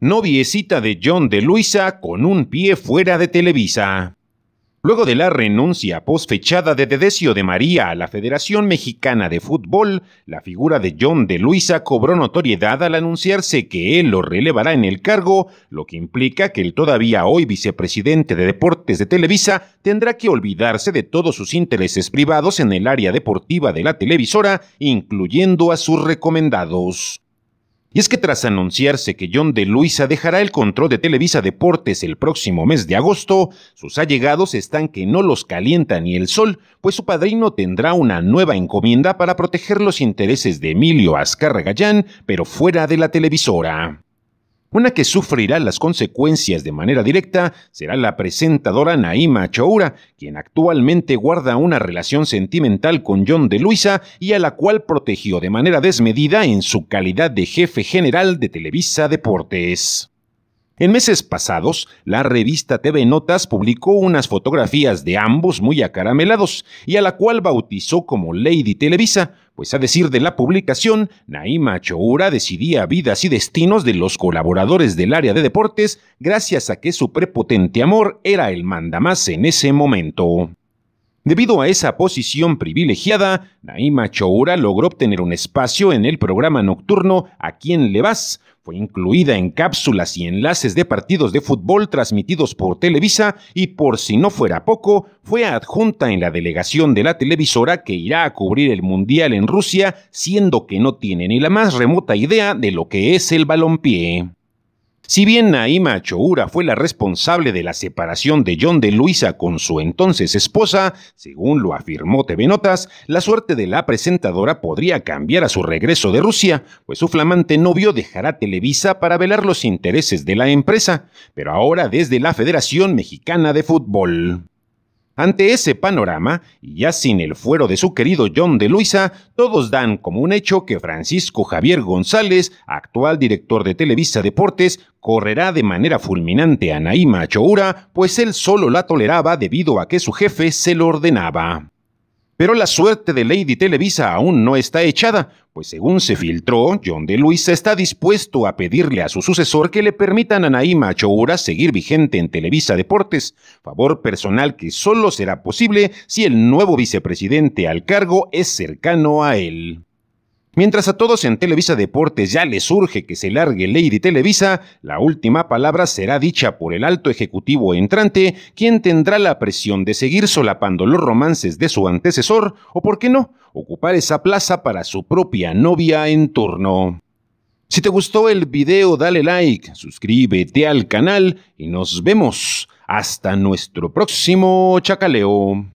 noviecita de John de Luisa con un pie fuera de Televisa. Luego de la renuncia posfechada de Dedecio de María a la Federación Mexicana de Fútbol, la figura de John de Luisa cobró notoriedad al anunciarse que él lo relevará en el cargo, lo que implica que el todavía hoy vicepresidente de Deportes de Televisa tendrá que olvidarse de todos sus intereses privados en el área deportiva de la televisora, incluyendo a sus recomendados. Y es que tras anunciarse que John de Luisa dejará el control de Televisa Deportes el próximo mes de agosto, sus allegados están que no los calienta ni el sol, pues su padrino tendrá una nueva encomienda para proteger los intereses de Emilio Azcárraga Gallán, pero fuera de la televisora. Una que sufrirá las consecuencias de manera directa será la presentadora Naima Choura, quien actualmente guarda una relación sentimental con John de Luisa y a la cual protegió de manera desmedida en su calidad de jefe general de Televisa Deportes. En meses pasados, la revista TV Notas publicó unas fotografías de ambos muy acaramelados y a la cual bautizó como Lady Televisa, pues a decir de la publicación, Naima Choura decidía vidas y destinos de los colaboradores del área de deportes gracias a que su prepotente amor era el mandamás en ese momento. Debido a esa posición privilegiada, Naima Choura logró obtener un espacio en el programa nocturno A quién le vas, fue incluida en cápsulas y enlaces de partidos de fútbol transmitidos por Televisa y por si no fuera poco, fue adjunta en la delegación de la televisora que irá a cubrir el Mundial en Rusia, siendo que no tiene ni la más remota idea de lo que es el balompié. Si bien Naima Choura fue la responsable de la separación de John de Luisa con su entonces esposa, según lo afirmó TV Notas, la suerte de la presentadora podría cambiar a su regreso de Rusia, pues su flamante novio dejará Televisa para velar los intereses de la empresa, pero ahora desde la Federación Mexicana de Fútbol. Ante ese panorama, y ya sin el fuero de su querido John de Luisa, todos dan como un hecho que Francisco Javier González, actual director de Televisa Deportes, correrá de manera fulminante a Naima Choura, pues él solo la toleraba debido a que su jefe se lo ordenaba. Pero la suerte de Lady Televisa aún no está echada, pues según se filtró, John de Luis está dispuesto a pedirle a su sucesor que le permitan a Naima Choura seguir vigente en Televisa Deportes, favor personal que solo será posible si el nuevo vicepresidente al cargo es cercano a él. Mientras a todos en Televisa Deportes ya les urge que se largue Lady Televisa, la última palabra será dicha por el alto ejecutivo entrante, quien tendrá la presión de seguir solapando los romances de su antecesor, o por qué no, ocupar esa plaza para su propia novia en turno. Si te gustó el video, dale like, suscríbete al canal y nos vemos. Hasta nuestro próximo chacaleo.